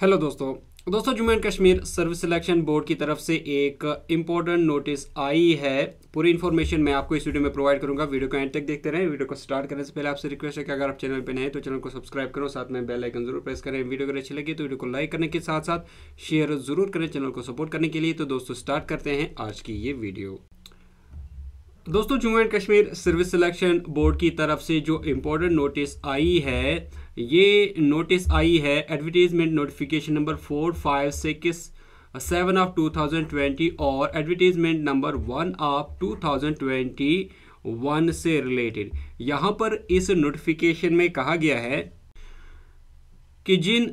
hello दोस्तों दोस्तों Jammu and Kashmir service selection board की तरफ से एक इंपॉर्टेंट नोटिस आई है पूरी इन्फॉर्मेशन मैं आपको इस वीडियो में प्रोवाइड करूंगा वीडियो को एंड तक देखते रहें वीडियो को स्टार्ट करने से पहले आपसे रिक्वेस्ट है कि अगर आप चैनल पर नए तो चैनल को सब्सक्राइब करो साथ में बेल आइकन जरूर प्रेस करें वीडियो अगर अच्छी लगी तो वीडियो को लाइक करने के साथ साथ शेयर जरूर करें चैनल को सपोर्ट करने के लिए तो दोस्तों स्टार्ट करते हैं आज की ये वीडियो दोस्तों Jammu and Kashmir service selection board की तरफ से जो इम्पोर्टेंट नोटिस आई है ये नोटिस आई है advertisement notification number four five six seven of two thousand twenty और advertisement number one of two thousand twenty one से रिलेटेड यहाँ पर इस नोटिफिकेशन में कहा गया है कि जिन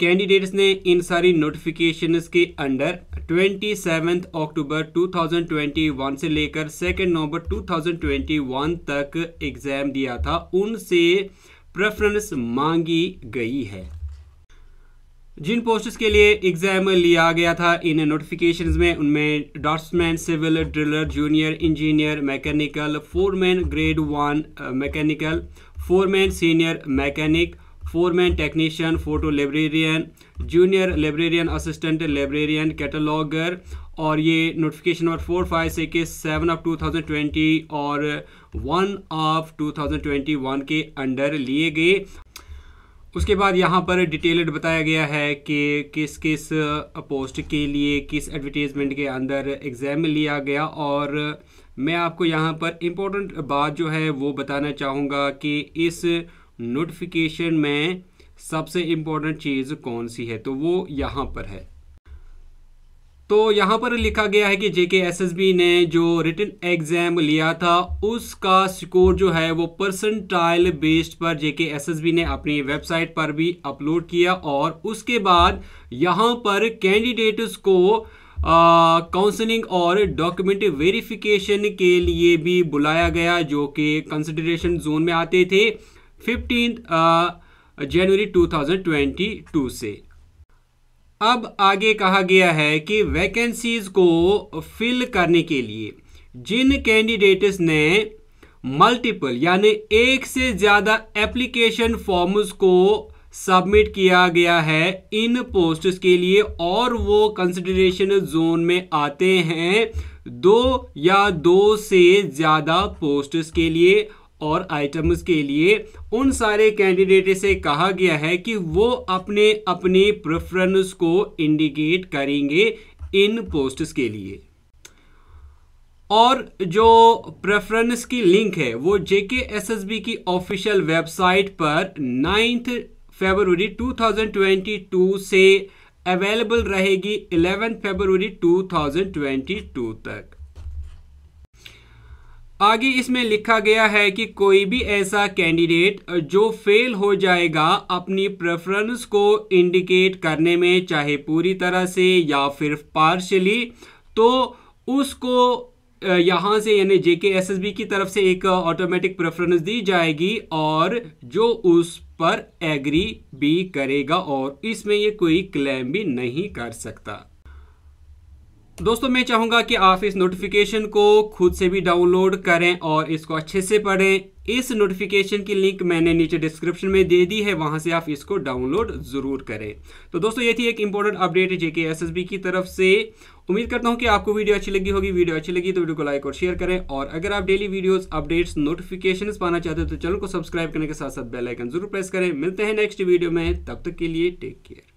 कैंडिडेट्स ने इन सारी नोटिफिकेशन के अंडर ट्वेंटी अक्टूबर 2021 से लेकर सेकेंड नवंबर 2021 तक एग्ज़ाम दिया था उनसे प्रेफरेंस मांगी गई है जिन पोस्ट्स के लिए एग्ज़ाम लिया गया था इन नोटिफिकेशंस में उनमें draughtsman civil driller junior engineer mechanical foreman grade one mechanical foreman senior mechanic foreman technician photo librarian junior librarian assistant librarian cataloguer और ये नोटिफिकेशन नंबर फोर फाइव से के seven of two thousand twenty और one of two thousand twenty one के under लिए गए उसके बाद यहाँ पर डिटेल्ड बताया गया है कि किस किस पोस्ट के लिए किस एडवर्टीज़मेंट के अंदर एग्ज़ाम लिया गया और मैं आपको यहाँ पर इम्पोर्टेंट बात जो है वो बताना चाहूँगा कि इस नोटिफिकेशन में सबसे इम्पोर्टेंट चीज़ कौन सी है तो वो यहाँ पर है तो यहाँ पर लिखा गया है कि जेके एसएसबी ने जो रिटर्न एग्ज़ाम लिया था उसका स्कोर जो है वो परसेंटाइल बेस्ड पर जेके एसएसबी ने अपनी वेबसाइट पर भी अपलोड किया और उसके बाद यहाँ पर कैंडिडेट्स को काउंसलिंग और डॉक्यूमेंट वेरिफिकेशन के लिए भी बुलाया गया जो कि कंसिडरेशन जोन में आते थे फिफ्टीन जनवरी 2022 से अब आगे कहा गया है कि वैकेंसीज को फिल करने के लिए जिन कैंडिडेट्स ने मल्टीपल यानी एक से ज़्यादा एप्लीकेशन फॉर्म्स को सबमिट किया गया है इन पोस्ट्स के लिए और वो कंसिडरेशन जोन में आते हैं दो या दो से ज़्यादा पोस्ट्स के लिए और आइटम्स के लिए उन सारे कैंडिडेट से कहा गया है कि वो अपने अपने प्रेफरेंस को इंडिकेट करेंगे इन पोस्ट्स के लिए और जो प्रेफरेंस की लिंक है वो जेके एसएसबी की ऑफिशियल वेबसाइट पर नाइन्थ फरवरी 2022 से अवेलेबल रहेगी 11 फरवरी 2022 तक आगे इसमें लिखा गया है कि कोई भी ऐसा कैंडिडेट जो फेल हो जाएगा अपनी प्रेफरेंस को इंडिकेट करने में चाहे पूरी तरह से या फिर पार्शली तो उसको यहाँ से यानी जेके एस एस बी की तरफ से एक ऑटोमेटिक प्रेफरेंस दी जाएगी और जो उस पर एग्री भी करेगा और इसमें ये कोई क्लेम भी नहीं कर सकता दोस्तों मैं चाहूँगा कि आप इस नोटिफिकेशन को खुद से भी डाउनलोड करें और इसको अच्छे से पढ़ें इस नोटिफिकेशन की लिंक मैंने नीचे डिस्क्रिप्शन में दे दी है वहाँ से आप इसको डाउनलोड ज़रूर करें तो दोस्तों ये थी एक इंपॉर्टेंट अपडेट जेके के एस एस बी की तरफ से उम्मीद करता हूँ कि आपको वीडियो अच्छी लगी होगी वीडियो अच्छी लगी तो वीडियो को लाइक और शेयर करें और अगर आप डेली वीडियोस अपडेट्स नोटिफिकेशन पाना चाहते हो तो चैनल को सब्सक्राइब करने के साथ साथ बेलाइकन जरूर प्रेस करें मिलते हैं नेक्स्ट वीडियो में तब तक के लिए टेक केयर